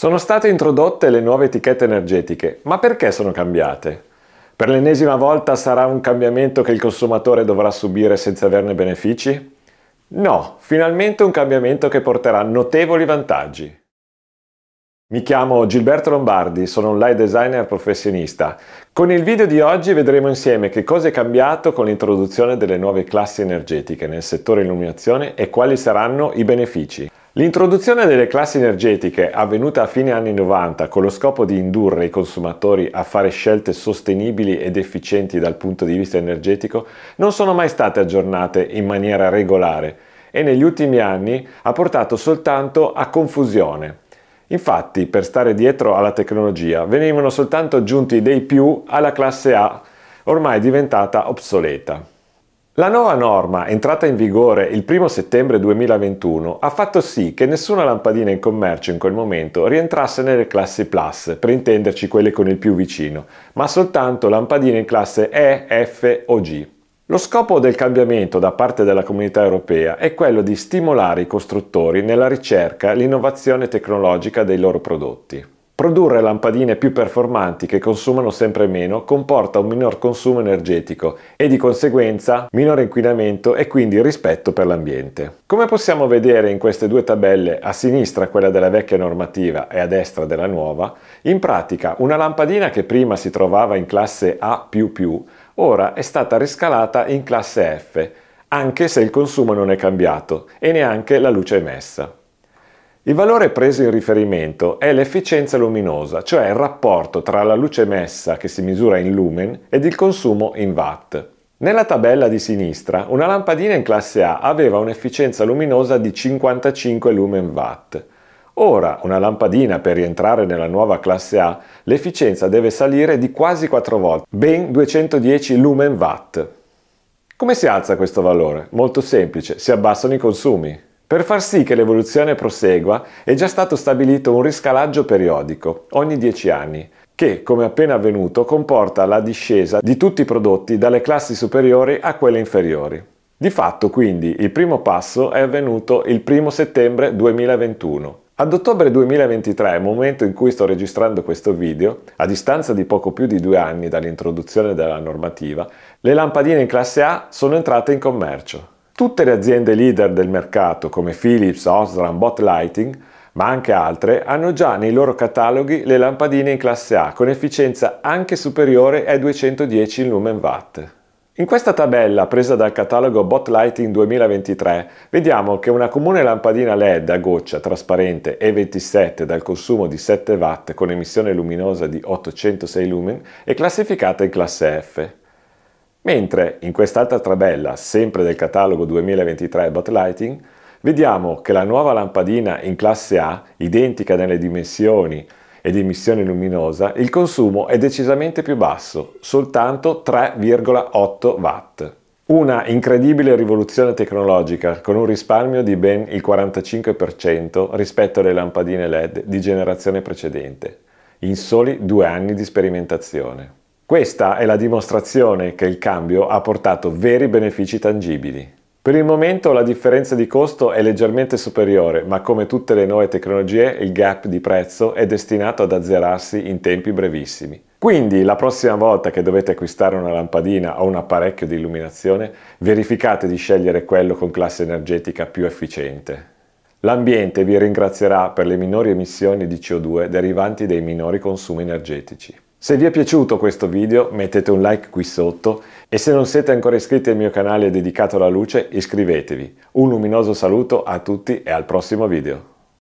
Sono state introdotte le nuove etichette energetiche, ma perché sono cambiate? Per l'ennesima volta sarà un cambiamento che il consumatore dovrà subire senza averne benefici? No, finalmente un cambiamento che porterà notevoli vantaggi. Mi chiamo Gilberto Lombardi, sono un light designer professionista. Con il video di oggi vedremo insieme che cosa è cambiato con l'introduzione delle nuove classi energetiche nel settore illuminazione e quali saranno i benefici. L'introduzione delle classi energetiche avvenuta a fine anni 90 con lo scopo di indurre i consumatori a fare scelte sostenibili ed efficienti dal punto di vista energetico non sono mai state aggiornate in maniera regolare e negli ultimi anni ha portato soltanto a confusione. Infatti, per stare dietro alla tecnologia, venivano soltanto aggiunti dei più alla classe A, ormai diventata obsoleta. La nuova norma, entrata in vigore il 1 settembre 2021, ha fatto sì che nessuna lampadina in commercio in quel momento rientrasse nelle classi Plus, per intenderci quelle con il più vicino, ma soltanto lampadine in classe E, F o G. Lo scopo del cambiamento da parte della comunità europea è quello di stimolare i costruttori nella ricerca e l'innovazione tecnologica dei loro prodotti. Produrre lampadine più performanti che consumano sempre meno comporta un minor consumo energetico e di conseguenza minore inquinamento e quindi rispetto per l'ambiente. Come possiamo vedere in queste due tabelle, a sinistra quella della vecchia normativa e a destra della nuova, in pratica una lampadina che prima si trovava in classe A ⁇ ora è stata riscalata in classe F, anche se il consumo non è cambiato e neanche la luce emessa. Il valore preso in riferimento è l'efficienza luminosa, cioè il rapporto tra la luce emessa, che si misura in lumen, ed il consumo in watt. Nella tabella di sinistra, una lampadina in classe A aveva un'efficienza luminosa di 55 lumen watt. Ora, una lampadina per rientrare nella nuova classe A, l'efficienza deve salire di quasi 4 volte, ben 210 lumen watt. Come si alza questo valore? Molto semplice, si abbassano i consumi. Per far sì che l'evoluzione prosegua è già stato stabilito un riscalaggio periodico, ogni 10 anni, che, come appena avvenuto, comporta la discesa di tutti i prodotti dalle classi superiori a quelle inferiori. Di fatto, quindi, il primo passo è avvenuto il 1 settembre 2021. Ad ottobre 2023, momento in cui sto registrando questo video, a distanza di poco più di due anni dall'introduzione della normativa, le lampadine in classe A sono entrate in commercio. Tutte le aziende leader del mercato come Philips, Osram, Bot Lighting, ma anche altre, hanno già nei loro cataloghi le lampadine in classe A con efficienza anche superiore ai 210 lumen watt. In questa tabella presa dal catalogo Bot Lighting 2023 vediamo che una comune lampadina LED a goccia trasparente E27 dal consumo di 7 watt con emissione luminosa di 806 lumen è classificata in classe F. Mentre in quest'altra tabella, sempre del catalogo 2023 Bot Lighting, vediamo che la nuova lampadina in classe A, identica nelle dimensioni ed emissione luminosa, il consumo è decisamente più basso, soltanto 3,8 watt. Una incredibile rivoluzione tecnologica con un risparmio di ben il 45% rispetto alle lampadine LED di generazione precedente, in soli due anni di sperimentazione. Questa è la dimostrazione che il cambio ha portato veri benefici tangibili. Per il momento la differenza di costo è leggermente superiore, ma come tutte le nuove tecnologie il gap di prezzo è destinato ad azzerarsi in tempi brevissimi. Quindi la prossima volta che dovete acquistare una lampadina o un apparecchio di illuminazione, verificate di scegliere quello con classe energetica più efficiente. L'ambiente vi ringrazierà per le minori emissioni di CO2 derivanti dai minori consumi energetici. Se vi è piaciuto questo video mettete un like qui sotto e se non siete ancora iscritti al mio canale dedicato alla luce iscrivetevi. Un luminoso saluto a tutti e al prossimo video.